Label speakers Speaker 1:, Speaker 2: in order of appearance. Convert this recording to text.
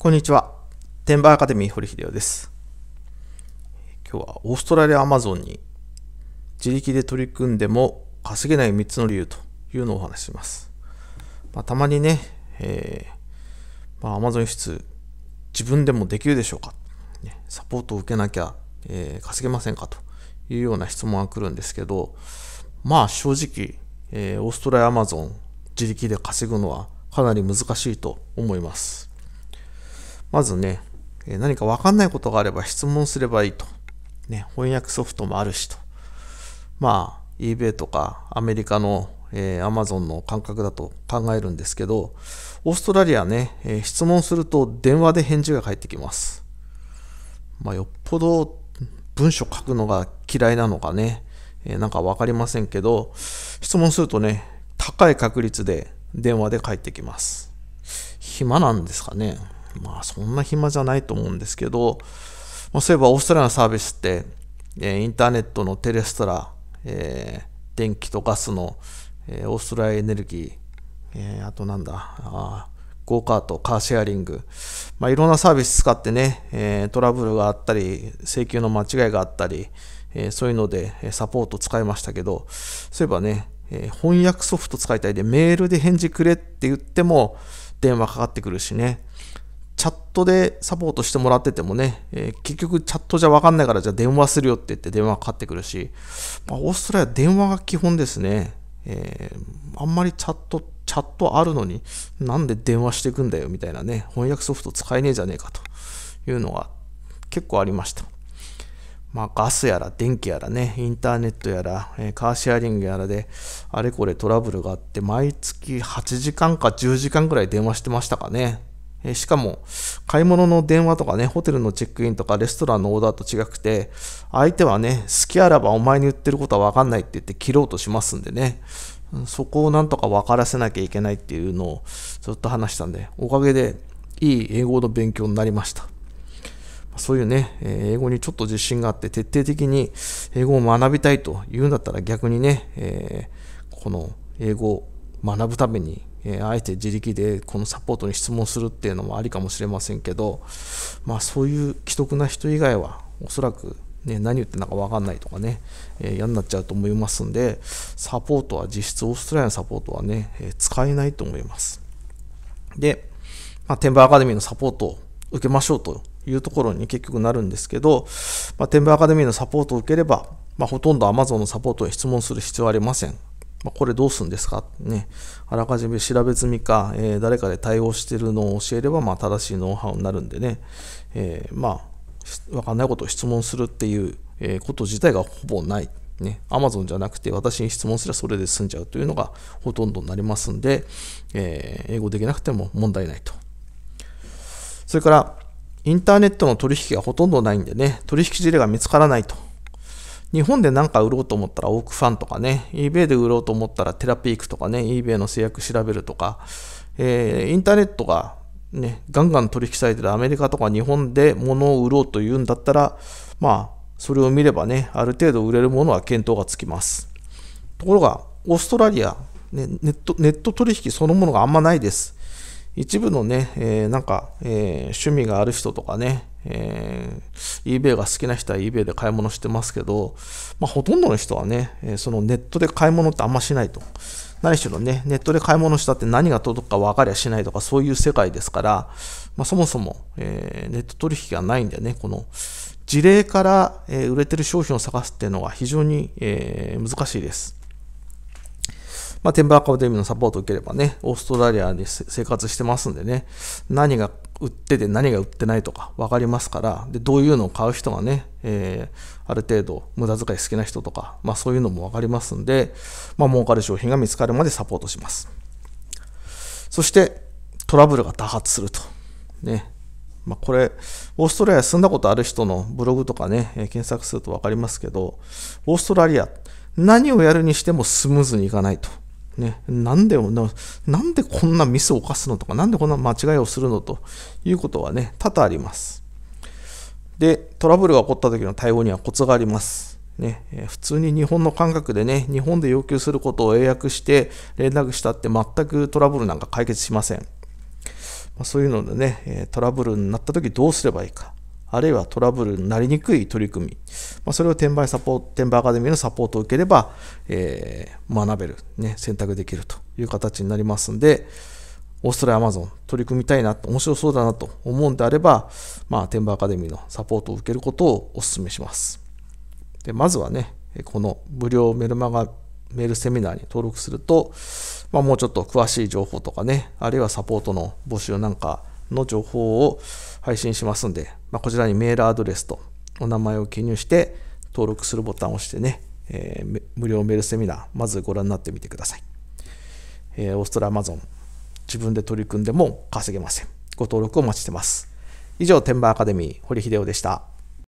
Speaker 1: こんにちは。テンバーアカデミー堀秀夫です。今日はオーストラリアアマゾンに自力で取り組んでも稼げない3つの理由というのをお話しします。まあ、たまにね、えー、まあ、アマゾン輸出自分でもできるでしょうか、ね、サポートを受けなきゃ、えー、稼げませんかというような質問が来るんですけど、まあ正直、えー、オーストラリアアマゾン自力で稼ぐのはかなり難しいと思います。まずね、何かわかんないことがあれば質問すればいいと。ね、翻訳ソフトもあるしと。まあ、eBay とかアメリカの、えー、Amazon の感覚だと考えるんですけど、オーストラリアね、えー、質問すると電話で返事が返ってきます。まあ、よっぽど文章書くのが嫌いなのかね、えー、なんか分かりませんけど、質問するとね、高い確率で電話で返ってきます。暇なんですかね。まあそんな暇じゃないと思うんですけど、まそういえばオーストラリアのサービスって、えー、インターネットのテレストラ、えー、電気とガスの、えー、オーストラリアエネルギー、えー、あとなんだ、あゴーカート、カーシェアリング、まあ、いろんなサービス使ってね、えー、トラブルがあったり、請求の間違いがあったり、えー、そういうのでサポート使いましたけど、そういえばね、えー、翻訳ソフト使いたいで、メールで返事くれって言っても電話かかってくるしね、チャットでサポートしてもらっててもね、えー、結局チャットじゃわかんないからじゃあ電話するよって言って電話かかってくるし、まあ、オーストラリア電話が基本ですね。えー、あんまりチャット、チャットあるのになんで電話してくんだよみたいなね、翻訳ソフト使えねえじゃねえかというのが結構ありました。まあ、ガスやら電気やらね、インターネットやら、えー、カーシェアリングやらで、あれこれトラブルがあって、毎月8時間か10時間ぐらい電話してましたかね。えしかも、買い物の電話とかね、ホテルのチェックインとかレストランのオーダーと違くて、相手はね、好きあらばお前に言ってることはわかんないって言って切ろうとしますんでね、そこをなんとか分からせなきゃいけないっていうのをずっと話したんで、おかげでいい英語の勉強になりました。そういうね、英語にちょっと自信があって、徹底的に英語を学びたいというんだったら逆にね、えー、この英語を学ぶためにえあえて自力でこのサポートに質問するっていうのもありかもしれませんけど、まあ、そういう既得な人以外はおそらく、ね、何言ってんのか分かんないとかね、え嫌になっちゃうと思いますんでサポートは実質オーストラリアのサポートはね、え使えないと思いますで、まあ、転売アカデミーのサポートを受けましょうというところに結局なるんですけど、まあ、転売アカデミーのサポートを受ければ、まあ、ほとんど Amazon のサポートに質問する必要はありませんまあ、これどうすんですかね。あらかじめ調べ済みか、えー、誰かで対応してるのを教えれば、まあ、正しいノウハウになるんでね。えー、まあ、わかんないことを質問するっていう、えこと自体がほぼない。ね、Amazon じゃなくて私に質問すればそれで済んじゃうというのがほとんどになりますんで、えー、英語できなくても問題ないと。それから、インターネットの取引がほとんどないんでね、取引事例が見つからないと。日本で何か売ろうと思ったらオークファンとかね、eBay で売ろうと思ったらテラピークとかね、eBay の制約調べるとか、えー、インターネットがね、ガンガン取引されてるアメリカとか日本で物を売ろうというんだったら、まあ、それを見ればね、ある程度売れるものは検討がつきます。ところが、オーストラリア、ね、ネットネット取引そのものがあんまないです。一部のね、えー、なんか、えー、趣味がある人とかね、えー、eBay が好きな人は eBay で買い物してますけど、まあ、ほとんどの人はね、えそのネットで買い物ってあんましないと。何しろね、ネットで買い物したって何が届くか分かりゃしないとかそういう世界ですから、まあ、そもそも、えネット取引がないんでね、この事例から、え売れてる商品を探すっていうのが非常に、え難しいです。まあ、テンブラカドデミのサポートを受ければね、オーストラリアで生活してますんでね、何が売ってて何が売ってないとか分かりますから、で、どういうのを買う人がね、えー、ある程度無駄遣い好きな人とか、まあそういうのも分かりますんで、まあ儲かる商品が見つかるまでサポートします。そして、トラブルが多発すると。ね。まあ、これ、オーストラリア住んだことある人のブログとかね、えー、検索すると分かりますけど、オーストラリア、何をやるにしてもスムーズにいかないと。ね、なんで、なんでこんなミスを犯すのとか、なんでこんな間違いをするのということはね、多々あります。で、トラブルが起こった時の対応にはコツがあります。ね、普通に日本の感覚でね、日本で要求することを英訳して連絡したって全くトラブルなんか解決しません。まそういうのでね、トラブルになった時どうすればいいか。あるいはトラブルになりにくい取り組み、まあ、それを転売サポート、転売アカデミーのサポートを受ければ、えー、学べる、ね、選択できるという形になりますんで、オーストラリア、アマゾン取り組みたいな、面白そうだなと思うんであれば、まあ、転売アカデミーのサポートを受けることをお勧めします。でまずはね、この無料メルマガメールセミナーに登録すると、まあ、もうちょっと詳しい情報とかね、あるいはサポートの募集なんかの情報を配信しますんで、まあ、こちらにメールアドレスとお名前を記入して、登録するボタンを押してね、えー、無料メールセミナー、まずご覧になってみてください。えー、オーストラアマゾン、自分で取り組んでも稼げません。ご登録お待ちしてます。以上、天馬アカデミー、堀秀夫でした。